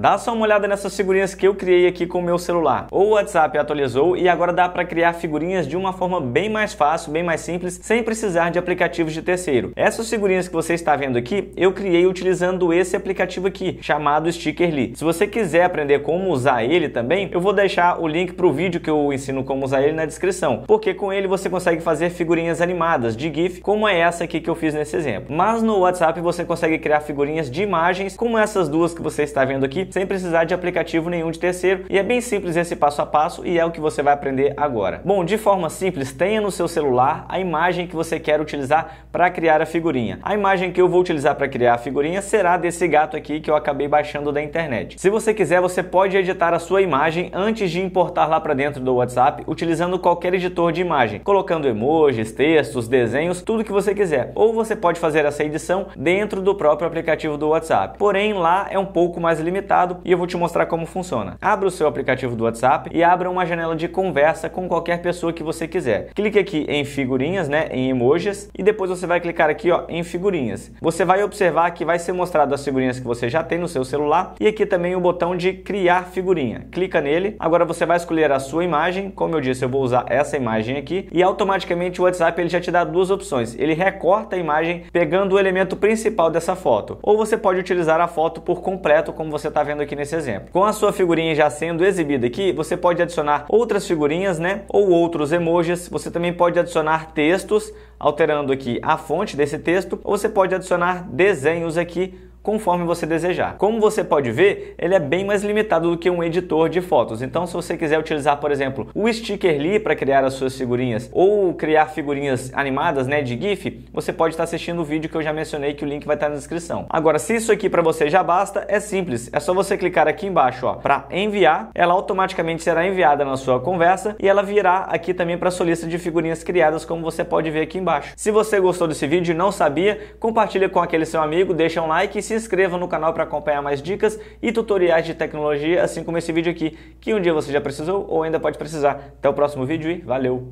Dá só uma olhada nessas figurinhas que eu criei aqui com o meu celular. O WhatsApp atualizou e agora dá para criar figurinhas de uma forma bem mais fácil, bem mais simples, sem precisar de aplicativos de terceiro. Essas figurinhas que você está vendo aqui, eu criei utilizando esse aplicativo aqui, chamado Stickerly. Se você quiser aprender como usar ele também, eu vou deixar o link para o vídeo que eu ensino como usar ele na descrição, porque com ele você consegue fazer figurinhas animadas de GIF, como é essa aqui que eu fiz nesse exemplo. Mas no WhatsApp você consegue criar figurinhas de imagens, como essas duas que você está vendo aqui, sem precisar de aplicativo nenhum de terceiro. E é bem simples esse passo a passo e é o que você vai aprender agora. Bom, de forma simples, tenha no seu celular a imagem que você quer utilizar para criar a figurinha. A imagem que eu vou utilizar para criar a figurinha será desse gato aqui que eu acabei baixando da internet. Se você quiser, você pode editar a sua imagem antes de importar lá para dentro do WhatsApp, utilizando qualquer editor de imagem, colocando emojis, textos, desenhos, tudo que você quiser. Ou você pode fazer essa edição dentro do próprio aplicativo do WhatsApp. Porém, lá é um pouco mais limitado e eu vou te mostrar como funciona. Abra o seu aplicativo do WhatsApp e abra uma janela de conversa com qualquer pessoa que você quiser. Clique aqui em figurinhas, né, em emojis e depois você vai clicar aqui, ó, em figurinhas. Você vai observar que vai ser mostrado as figurinhas que você já tem no seu celular e aqui também o botão de criar figurinha. Clica nele. Agora você vai escolher a sua imagem. Como eu disse, eu vou usar essa imagem aqui e automaticamente o WhatsApp ele já te dá duas opções. Ele recorta a imagem pegando o elemento principal dessa foto, ou você pode utilizar a foto por completo, como você está vendo vendo aqui nesse exemplo. Com a sua figurinha já sendo exibida aqui, você pode adicionar outras figurinhas, né? Ou outros emojis. Você também pode adicionar textos, alterando aqui a fonte desse texto. Ou você pode adicionar desenhos aqui conforme você desejar. Como você pode ver, ele é bem mais limitado do que um editor de fotos. Então, se você quiser utilizar, por exemplo, o Stickerly para criar as suas figurinhas ou criar figurinhas animadas, né, de GIF, você pode estar assistindo o vídeo que eu já mencionei que o link vai estar na descrição. Agora, se isso aqui para você já basta, é simples. É só você clicar aqui embaixo, ó, para enviar. Ela automaticamente será enviada na sua conversa e ela virá aqui também para a sua lista de figurinhas criadas, como você pode ver aqui embaixo. Se você gostou desse vídeo e não sabia, compartilha com aquele seu amigo, deixa um like e se se inscreva no canal para acompanhar mais dicas e tutoriais de tecnologia, assim como esse vídeo aqui, que um dia você já precisou ou ainda pode precisar. Até o próximo vídeo e valeu!